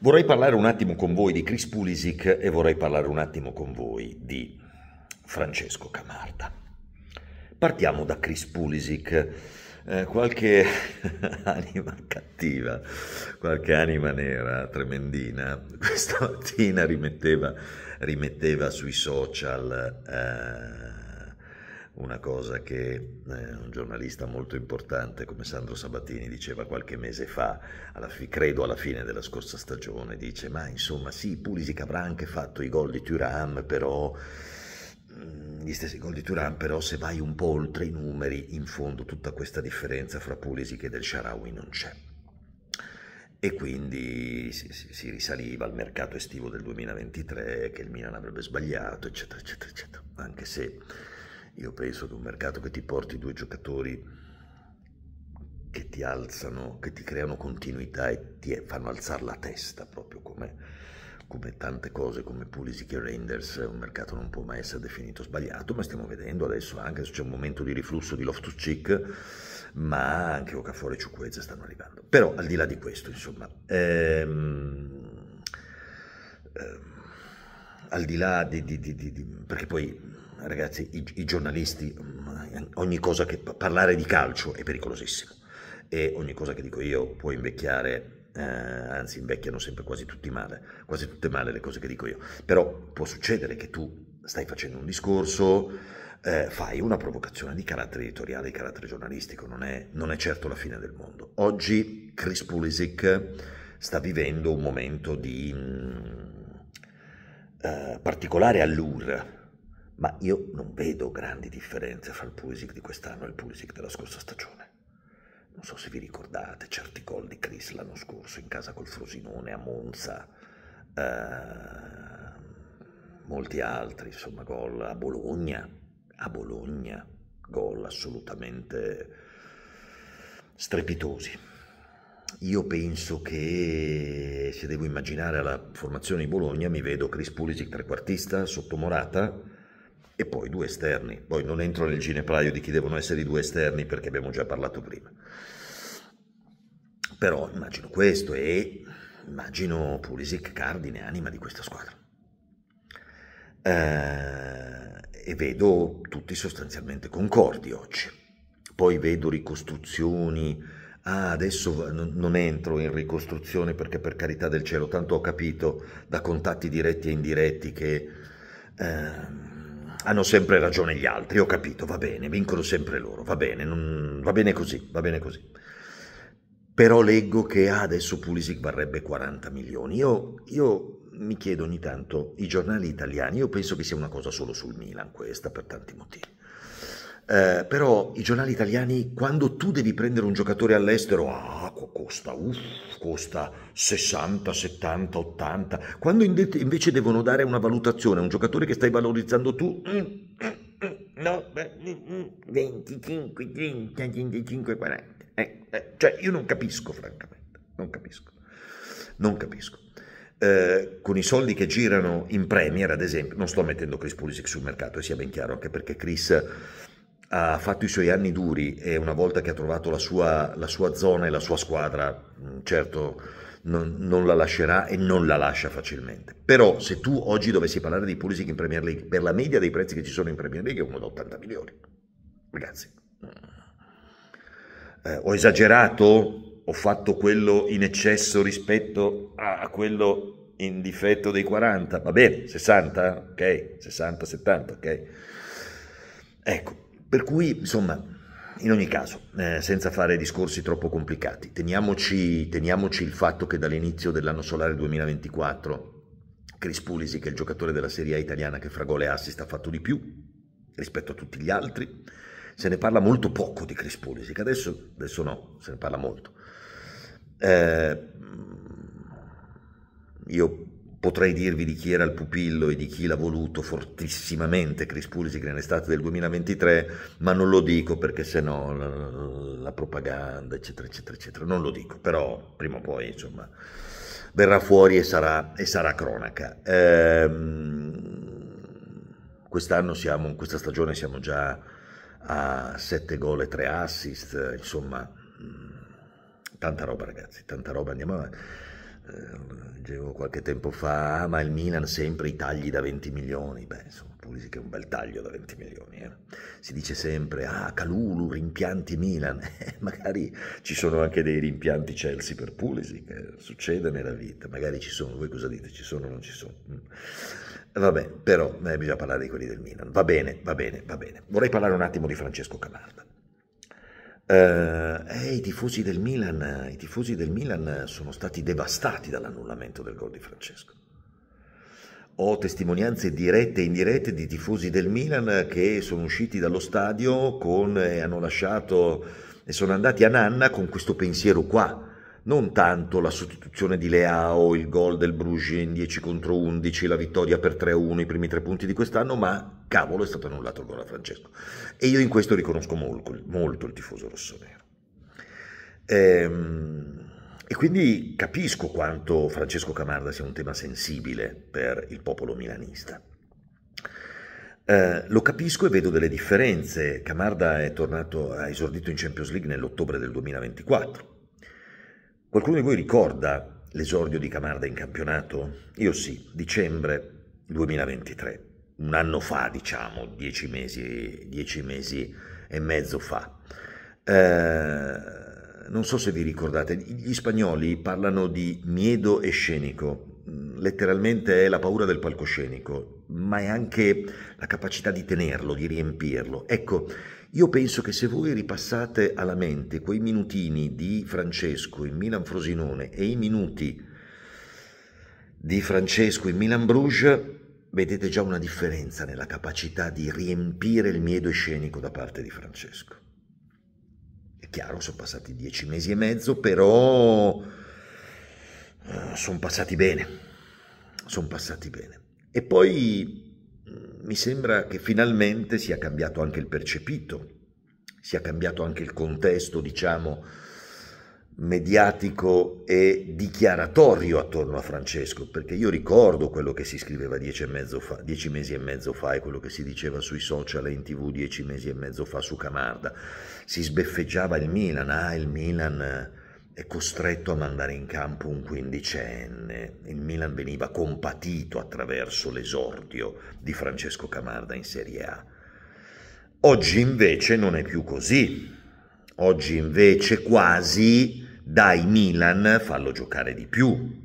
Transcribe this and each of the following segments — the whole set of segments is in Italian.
Vorrei parlare un attimo con voi di Chris Pulisic e vorrei parlare un attimo con voi di Francesco Camarda. Partiamo da Chris Pulisic. Eh, qualche anima cattiva, qualche anima nera tremendina, questa mattina rimetteva, rimetteva sui social eh, una cosa che eh, un giornalista molto importante come Sandro Sabatini diceva qualche mese fa, alla fi- credo alla fine della scorsa stagione, dice ma insomma sì, Pulisic avrà anche fatto i gol di Turam, però mm, gli stessi gol di Turan però se vai un po' oltre i numeri in fondo tutta questa differenza fra Pulisic e del Sharawi non c'è e quindi si, si, si, risaliva al mercato estivo del 2023 che il Milan avrebbe sbagliato eccetera eccetera eccetera anche se io penso che un mercato che ti porti due giocatori che ti alzano, che ti creano continuità e ti fanno alzare la testa proprio come, come tante cose, come Pulisic e Reinders, un mercato non può mai essere definito sbagliato, ma stiamo vedendo adesso anche se c'è un momento di riflusso di Loftus Cheek, ma anche Ocafuori e Ciuquezza stanno arrivando. Però al di là di questo, insomma, ehm, ehm, al di là di, di, di, di perché poi ragazzi, i, i, giornalisti, mm, ogni cosa che parlare di calcio è pericolosissimo e ogni cosa che dico io può invecchiare, eh, anzi invecchiano sempre quasi tutti male, quasi tutte male le cose che dico io, però può succedere che tu stai facendo un discorso, eh, fai una provocazione di carattere editoriale, di carattere giornalistico, non è, non è certo la fine del mondo. Oggi Chris Pulisic sta vivendo un momento di mm, eh, particolare allure, ma io non vedo grandi differenze fra il Pulisic di quest'anno e il Pulisic della scorsa stagione. Non so se vi ricordate certi gol di Chris l'anno scorso in casa col Frosinone a Monza, eh, molti altri, insomma, gol a Bologna, a Bologna, gol assolutamente strepitosi. Io penso che se devo immaginare la formazione di Bologna mi vedo Chris Pulisic trequartista sotto Morata e poi due esterni. Poi non entro nel ginepraio di chi devono essere i due esterni perché abbiamo già parlato prima. Però immagino questo e immagino Pulisic cardine anima di questa squadra. Eh, e vedo tutti sostanzialmente concordi oggi. Poi vedo ricostruzioni Ah, adesso non entro in ricostruzione perché per carità del cielo, tanto ho capito da contatti diretti e indiretti che eh, hanno sempre ragione gli altri, ho capito, va bene, vincono sempre loro, va bene, non, va bene così, va bene così. Però leggo che ah, adesso Pulisic varrebbe 40 milioni. Io, io mi chiedo ogni tanto, i giornali italiani, io penso che sia una cosa solo sul Milan questa per tanti motivi eh, però i giornali italiani, quando tu devi prendere un giocatore all'estero, ah, costa, uff, costa 60, 70, 80. Quando invece devono dare una valutazione a un giocatore che stai valorizzando tu, mm, mm, mm, no, 25, 30, 35, 40. Eh, eh, cioè, io non capisco, francamente, non capisco. Non capisco. Eh, con i soldi che girano in Premier, ad esempio, non sto mettendo Chris Pulisic sul mercato, e sia ben chiaro, anche perché Chris ha fatto i suoi anni duri e una volta che ha trovato la sua, la sua zona e la sua squadra, certo non, non, la lascerà e non la lascia facilmente. Però se tu oggi dovessi parlare di Pulisic in Premier League, per la media dei prezzi che ci sono in Premier League è uno da 80 milioni. Ragazzi, eh, ho esagerato, ho fatto quello in eccesso rispetto a quello in difetto dei 40, va bene, 60, ok, 60-70, ok. Ecco, per cui, insomma, in ogni caso, eh, senza fare discorsi troppo complicati, teniamoci, teniamoci il fatto che dall'inizio dell'anno solare 2024 Chris Pulisi, che è il giocatore della Serie A italiana che fra gole e assist ha fatto di più rispetto a tutti gli altri, se ne parla molto poco di Chris Pulisi, che adesso, adesso no, se ne parla molto. Eh, io potrei dirvi di chi era il pupillo e di chi l'ha voluto fortissimamente Chris Pulisic nell'estate del 2023, ma non lo dico perché sennò no, la, la propaganda, eccetera, eccetera, eccetera, non lo dico, però prima o poi, insomma, verrà fuori e sarà, e sarà cronaca. Ehm, quest'anno siamo, in questa stagione siamo già a 7 gol e 3 assist, insomma, mm, tanta roba ragazzi, tanta roba, andiamo avanti leggevo eh, qualche tempo fa, ah, ma il Milan sempre i tagli da 20 milioni, beh insomma Pulisic che è un bel taglio da 20 milioni, eh. si dice sempre, ah Calulu, rimpianti Milan, eh, magari ci sono anche dei rimpianti Chelsea per Pulisic, eh, succede nella vita, magari ci sono, voi cosa dite, ci sono o non ci sono? Mm. Vabbè, però eh, bisogna parlare di quelli del Milan, va bene, va bene, va bene. Vorrei parlare un attimo di Francesco Camarda. Eh, eh, i, tifosi del Milan, I tifosi del Milan sono stati devastati dall'annullamento del gol di Francesco. Ho testimonianze dirette e indirette di tifosi del Milan che sono usciti dallo stadio con, e hanno lasciato e sono andati a Nanna con questo pensiero qua non tanto la sostituzione di Leao, il gol del Bruges in 10 contro 11, la vittoria per 3-1, i primi tre punti di quest'anno, ma cavolo è stato annullato il gol a Francesco. E io in questo riconosco molto, molto il tifoso rossonero. Ehm, e quindi capisco quanto Francesco Camarda sia un tema sensibile per il popolo milanista. Eh, lo capisco e vedo delle differenze. Camarda è tornato, ha esordito in Champions League nell'ottobre del 2024 Qualcuno di voi ricorda l'esordio di Camarda in campionato? Io sì, dicembre 2023, un anno fa diciamo, dieci mesi, dieci mesi e mezzo fa. Eh, non so se vi ricordate, gli spagnoli parlano di miedo escenico, letteralmente è la paura del palcoscenico, ma è anche la capacità di tenerlo, di riempirlo. Ecco, io penso che se voi ripassate alla mente quei minutini di Francesco in Milan Frosinone e i minuti di Francesco in Milan Bruges, vedete già una differenza nella capacità di riempire il miedo scenico da parte di Francesco. È chiaro, sono passati dieci mesi e mezzo, però eh, sono passati bene, sono passati bene. E poi mi sembra che finalmente sia cambiato anche il percepito, sia cambiato anche il contesto, diciamo, mediatico e dichiaratorio attorno a Francesco, perché io ricordo quello che si scriveva dieci, fa, dieci, mesi e mezzo fa e quello che si diceva sui social e in tv dieci mesi e mezzo fa su Camarda. Si sbeffeggiava il Milan, ah il Milan eh, è costretto a mandare in campo un quindicenne. Il Milan veniva compatito attraverso l'esordio di Francesco Camarda in Serie A. Oggi invece non è più così. Oggi invece quasi dai Milan fallo giocare di più.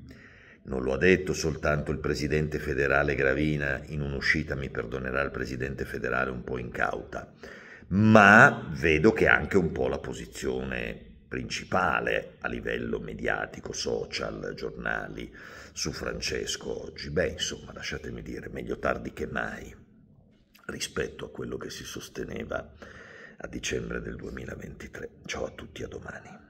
Non lo ha detto soltanto il presidente federale Gravina in un'uscita, mi perdonerà il presidente federale un po' incauta, ma vedo che anche un po' la posizione principale a livello mediatico, social, giornali, su Francesco oggi. Beh, insomma, lasciatemi dire, meglio tardi che mai rispetto a quello che si sosteneva a dicembre del 2023. Ciao a tutti, a domani.